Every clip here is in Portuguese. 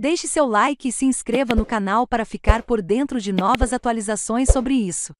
Deixe seu like e se inscreva no canal para ficar por dentro de novas atualizações sobre isso.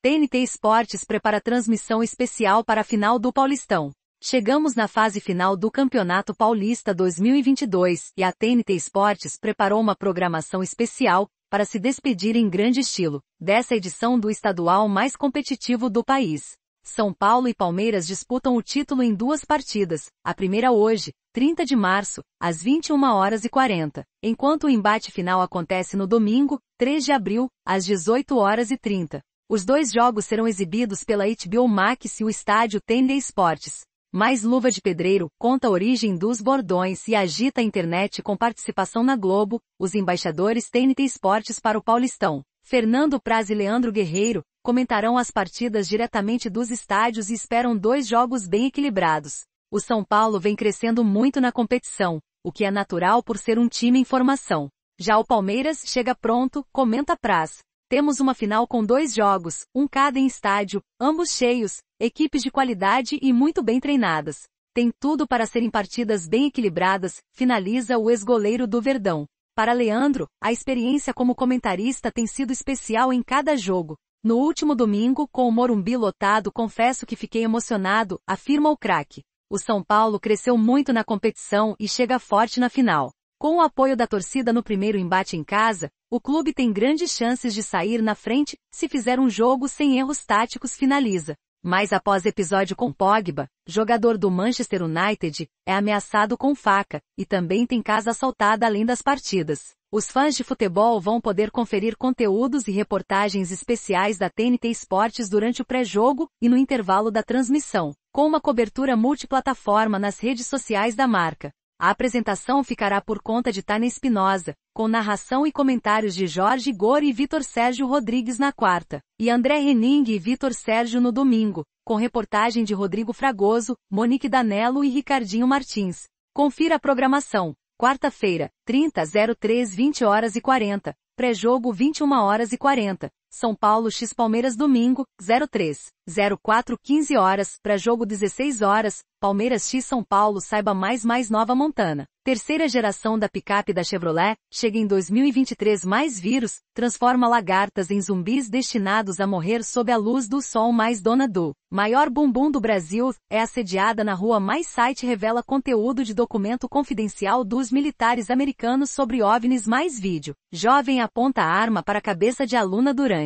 TNT Esportes prepara transmissão especial para a final do Paulistão. Chegamos na fase final do Campeonato Paulista 2022 e a TNT Esportes preparou uma programação especial para se despedir em grande estilo dessa edição do estadual mais competitivo do país. São Paulo e Palmeiras disputam o título em duas partidas, a primeira hoje, 30 de março, às 21 horas e 40, enquanto o embate final acontece no domingo, 3 de abril, às 18 horas e 30. Os dois jogos serão exibidos pela HBO Max e o estádio Tender Esportes. Mais Luva de Pedreiro conta a origem dos bordões e agita a internet com participação na Globo, os embaixadores TNT Esportes para o Paulistão. Fernando Praz e Leandro Guerreiro, comentarão as partidas diretamente dos estádios e esperam dois jogos bem equilibrados. O São Paulo vem crescendo muito na competição, o que é natural por ser um time em formação. Já o Palmeiras chega pronto, comenta Praz. Temos uma final com dois jogos, um cada em estádio, ambos cheios, equipes de qualidade e muito bem treinadas. Tem tudo para serem partidas bem equilibradas, finaliza o ex-goleiro do Verdão. Para Leandro, a experiência como comentarista tem sido especial em cada jogo. No último domingo, com o Morumbi lotado, confesso que fiquei emocionado, afirma o craque. O São Paulo cresceu muito na competição e chega forte na final. Com o apoio da torcida no primeiro embate em casa, o clube tem grandes chances de sair na frente, se fizer um jogo sem erros táticos finaliza mas após episódio com Pogba, jogador do Manchester United, é ameaçado com faca, e também tem casa assaltada além das partidas. Os fãs de futebol vão poder conferir conteúdos e reportagens especiais da TNT Esportes durante o pré-jogo e no intervalo da transmissão, com uma cobertura multiplataforma nas redes sociais da marca. A apresentação ficará por conta de Tânia Espinosa, com narração e comentários de Jorge Gori e Vitor Sérgio Rodrigues na quarta, e André Henning e Vitor Sérgio no domingo, com reportagem de Rodrigo Fragoso, Monique Danello e Ricardinho Martins. Confira a programação. Quarta-feira, 30 03 20 horas e 40, pré-jogo 21 horas e 40, são Paulo X Palmeiras domingo, 03, 04 15 horas, pré-jogo 16 horas, Palmeiras X São Paulo saiba mais mais nova Montana. Terceira geração da picape da Chevrolet, chega em 2023 mais vírus, transforma lagartas em zumbis destinados a morrer sob a luz do sol mais dona do maior bumbum do Brasil, é assediada na rua mais site revela conteúdo de documento confidencial dos militares americanos sobre OVNIs mais vídeo. Jovem aponta arma para a cabeça de aluna durante